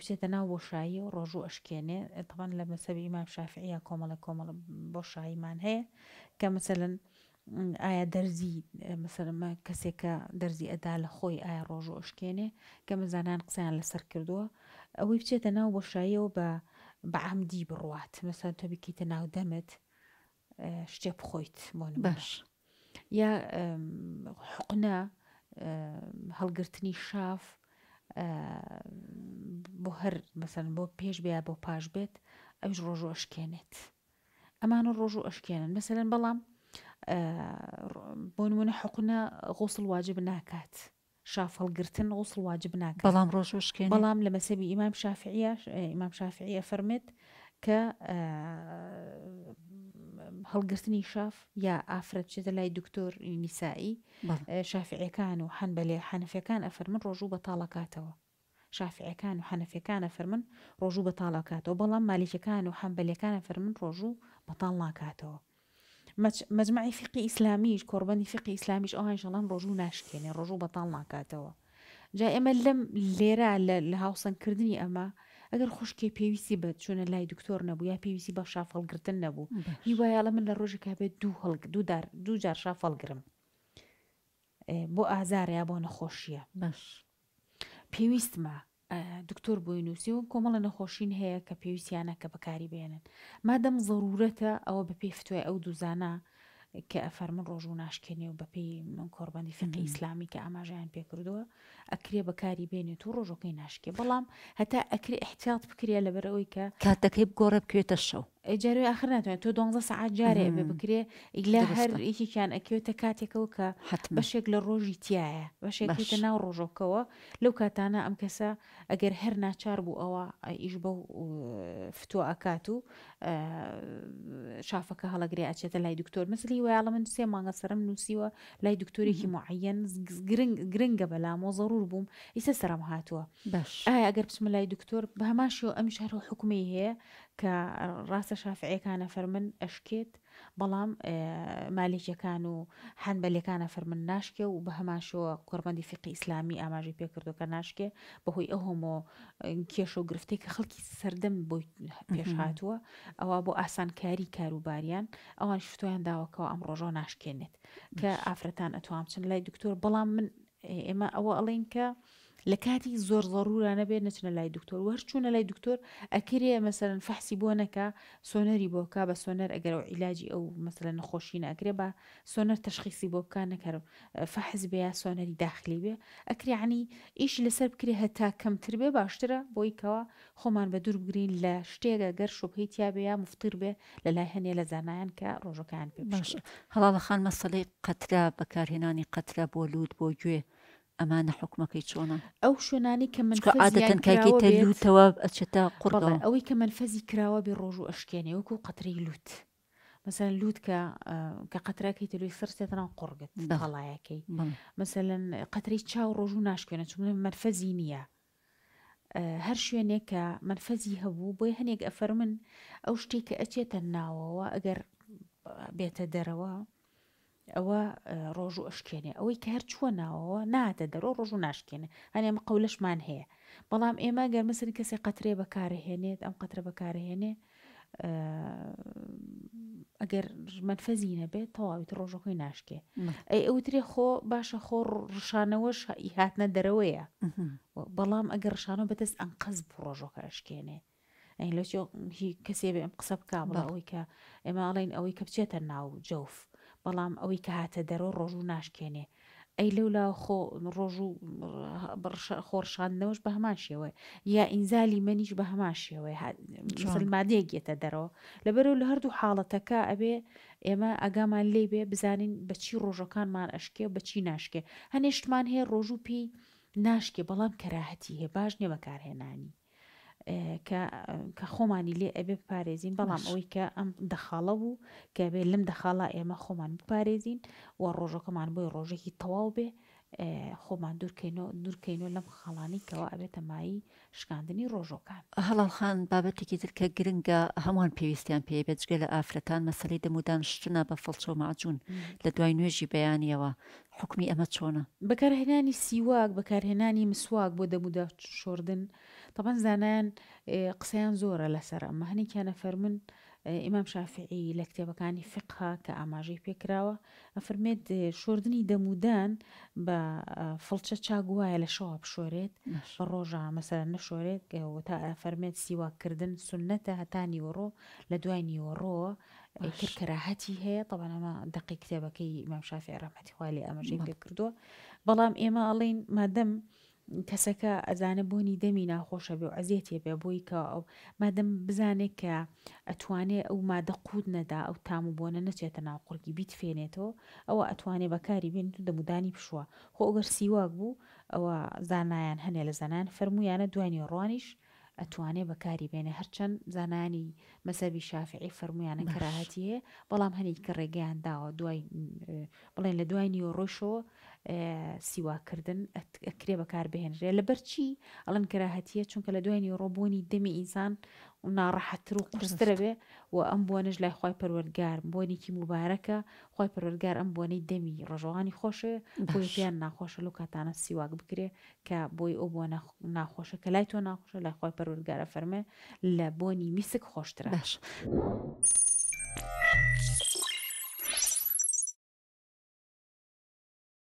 بچێتە ناو بۆ شایی و ڕۆژوو ئەشکێنێ تەوان لە مەسەبی ئیمام شافعە کۆمەڵە کۆمەڵ بۆ شاییمان هەیە کە مثلن ئایا دەرزی مەسەرمە کەسێکە دەرزی ئەدا لە خۆی ئایا ڕۆژوو ئەشکێنێ کە مزانان قسەیان لەسەر کردووە ئەوەی بچێتە ناو بۆ شایەوە بە بەعمدی بڕوات مەسەر تۆ بکەیتە ناو دەمت شتێ بخۆیت بۆن باش یا حقنا هەڵگرتنی شاف بۆ هەر مەسەن بۆ پێش بیا بۆ پاش بێت ئەوش ڕۆژ و ئەشکێنێت ئەمانە ڕۆژ و ئەشکێنن مەسەرەن بەڵام بۆ نمونە حقونە غوسڵ واجب ناکات. شافڵگرتن غوسڵ واجب ناکە بەڵام ڕۆژشکێن بەڵام لە مەسەبی ئیمام شافعیش ئیمام شافعیە فەرمێت کە هەڵگرتنی شاف يا افرد یا ئافرەت چێتە لای دکتۆر نیسایی آه، شافعەکان و حەنبەلێ حەنفەکان ئەفەرمن ڕۆژوو بە كان شافعەکان و حەنفەکانە فەرمن ڕۆژوو بە تاڵاکاتەوە كان مالیکەکان و حەمبەلەکانە فەرمن ڕۆژوو بەتاڵ ناکاتەوە مجمعی فقی ئیسلامیش کۆربەنی فقی ئیسلامیش ئەوان شەڵان ڕۆژوو ناشکێنێ ڕۆژوو بەتاڵ ناکاتەوە جا ئێمە لەم لێرە لە هاوسەنکردنی ئەمە ئەگەر خوشکێ پێویستی بە چۆنە لای دکتۆر نەبوو یا پێویستی بە شافەڵگرتن نەبوو هیوایە لە من لە ڕۆژێکا بێت دوو هەڵک دوودار دوو جار شافەڵگرم بۆ ئازاریا بۆ نەخۆشیە بەش پێویستمە دکتۆر بۆی نووسی و کۆمەڵە نەخۆشین هەیە کە پێویستیانە کە بەکاری بێنن مادەم زەرورەتە ئەوە بە پێفتوێ ئەو دوزانە کە ئەفەرمن ڕۆژ و ناشکێنێ و بەپی من کۆربندی فقی ئیسلامی کە ئاماژیان پێکردووە ئەکرێ بەکاری بێنێت و ڕۆژەکەی ناشکێ بەڵام هەتا ئەکری احتیاط بکرێ لەبەرەوەی کە کاتەکەی بگۆڕە بکوێتە شەو جارێ آخر ناتوانێت تۆ دۆ سعات جارێ بێ بکرێ لە هەر یکیان ئەکوێتە کاتێکەوە کە حت بەشێک لە ڕۆژی تایە بەشێکتە ناو ڕۆژۆکەوە لەو کاتانە ئەم کەسە ئەگەر هەر ناچار بوو ئەوە ئیش بە فتووە ئەکات و شافەکە هەڵەگرێ ئاچێتە لای دکتۆر مەسلی وایڵە من سێ مانگە سرم نووسیوە لای دکتۆرێکی معەن گرنگە بەلامۆ ضرور بووم ئیسە سرم هاتووە باش ئایا ئەگەر بچمە لای دکتۆر بەماشەوە ئەمیش هەر حکومی هەیە کە ڕاستە شافعەکانە فەرمن ئەشکێت بەڵام مالێکەکان و هەندبەلەکانە فەرمن ناشکێ و بە هەماشەوە کۆربندی فقی ئیسلامی ئاماژی پێکردوکە ناشکێ بەهۆی ئەوهۆمۆ کێش و گرفتی کە خەڵکی سەردەم بۆی پێش هاتووە ئەوە بۆ ئاسانکاری کاروباریان ئەوان شتویان داوەکەەوە ئەم ڕۆژۆ ناشکێنێت کە ئافرەتان ئەتوام چن لای دکتۆر بەڵام من ئێمە ئەوە ئەڵێن کە لە کاتی زۆر ضرورانە بێت نەچنە لای دکتۆر وەرچوونە لای دکتۆر ئەکرێ مەمثلەن فەحسی بۆ نەکە سۆنەری بۆکە بە سۆنەر ئەگەرەوە عیلاجی ئەو مەمثلە نەخۆشی ناکرێ بە سۆنەر تەشخیصی بۆ بکە نەکەم فەحز بێ یا سۆنەری داخلی بێ ئەکریعنی ئیش لەسەر بکرێ هەتا کەمتر بێ باشترە بۆیکەوە خۆمان بە دوور بگرین لە شتێگە گەر شوبهی تیاابێ یا مفتر بێ لە لای هەنێ لە زانایان کە ڕۆژەکان پێ باش هەڵا بەخان مەسەڵەی قەترا بەکارهێنانی قەترا بۆ لود بۆ گوێ. أمانة حكمك يتشونا أو شناني كمن فزي يعني عادةً كاكي تلوت تواب أتشتا قرده أو كمن فزي كراوة بالرجو أشكيني وكو قطري لوت مثلا لوت كا آه، كقطرة كي تلو يصير تتنا قرقت طلع ياكي مثلا قطري تشاو روجو ناشكينة شو من فزي نيا أه هر شو يعني ك من فزي هبو بو يهنيك أفر أو شتيك أتشتا ناوة وأجر بيتدروا ئەوە ڕۆژ و ئەشکێنێ ئەوەی کە هەر چووە ناوەوە ناتە دەرۆ ڕۆژ و ناشکێنێ ئەنێمە قەولەشمان هەیە بەڵام ئێمە گەرمەسری کەسی قەترێ بەکارهێنێت ئەم قەترە بەکارهێنێ ئەگەر منفەزی نەبێت تەواویت ڕۆژەکەی ناشکێ ئەی ئەوترێ خۆ باشە خۆ ڕشانەوەش ئیهاتنە دەرەوەیە بەڵام ئەگەر ڕشانەوە بەدەست ئەنقەز ڕۆژەکە ئەشکێنێ ئەین لەچۆ هی کەسێ بێ ئەم قسە بکە بڵ ئەوەی کە ئێمە ئاڵین ئەوەی کە بچێتە ناو جوف بەڵام ئەوەی کە هاتە دەرەوە ڕۆژوو ناشکێنێ ئەی لەولا خۆ ڕۆژ و خۆرشاندنەوەش بە هەمان شێوە یا ئینزالی منیش بە هەمان شێوە مسلمانەیە گێتە دەرەوە لەبەرو لە هەردوو حاڵەتەکە ئەبێ ئێمە ئەگامان لێ بێ بزانین بەچی ڕۆژەکانمان ئەشکێ و بەچی ناشکێ هەنێشتمان هەیە ڕۆژوو پێی ناشکێ بەڵام کەراهەتی هەیە باش نیە بەکارهێنانی کە خۆمانی لێ ئەبێ بپارێزین بەڵام ئەوەی کە ئەم دەخاڵە بوو کە بێ لەم دەخاڵە ئێمە خۆمان بپارێزین و ڕۆژەکەمان بۆی ڕۆژێکی تەواو بێ خۆمان دوورکەینەوە دوورکەینەوە لەم خەڵانیکەوە ئەبێتە مایی شکاندنی ڕۆژۆکان هەڵالخان بابەتێکی ترکە گرنگە هەمووان پێویستیان پێبێتگە لە ئافرەتان مەسلەی دەمودان شتنا بە فەڵچۆ ماجون لە دوای نوێژی بەیانیەوە حکمی ئەمە چۆنە بەکارهێنانی سیواک بەکارهێنانی مسواک بۆ دەمودا شوردن تەبەن زانان قسەیان زۆرە لەسەر ئەمە هەنێکیانە فەرمن. ئیمام شافعی لە کتێبەکانی فقها کە ئاماژەی پێکراوە ئەفرمێت شوردنی دەمودان بە فڵچە چاگوایە لە شەوە بشۆرێت بە ڕۆژە مەسەر نەشۆرێت تا ئەفەرمێت سیواکردن سنەتە هەتانی وەڕۆ لە دوای نیوەڕۆوە کراهەتی هەیە تەبانەمە دقی کتێبەکەی ئیمام شافعی ڕەحمەتی خوالی ئەمەژین پێ کردووە بەڵام ئێمە ئەڵین مادەم کەسەکە ئەزانە بۆنی دەمی ناخۆشە بێ و ئەزیێتێ بێ بۆی کە ئەو مادەم بزانێت کە ئەتوانێت ئەو مادە قوود نەدا ئەو تام و بۆنە نەچێتە ناوقورگی بیت فێنێتەوە ئەوە ئەتوانێ بەکاری بێن و دەمودانی پشووە خۆ ئەگەر سیواک بوو ئەوە زانایان هەنێ لە زانان فەرمویانە دوانی ڕوانیش ئەتوانێ بەکاری بێنێ هەرچەند زانانی مەسەبی شافعی فەرمویانە کەراهەتیە بەڵام هەنیک کە ڕێگەیان داوە دوای بڵێن لە دوای نیوە ڕۆژۆ سیواکردن ئەکرێ بەکار بهێنرێ لە بەرچی ئەڵەن کەراهەتیە چونکە لە دوای نیوەڕۆبوونی دەمی ئینسان و ناڕەحەتر و قرسترە بێ و ئەم بۆنش لای خی پەروەرگار بۆنیکی مبارەکە خی پەروەرگار ئەم بۆنەی دەمی ڕژەوانی خۆشە بۆیان ناخۆشە لە کاتانە سیواک بکرێ کە بۆی ئەو بۆ ناخۆشە کە لای تۆ ناخۆشە لای خی پەروەرگارە فەرمە لە بۆنی میسک خۆشترە vache.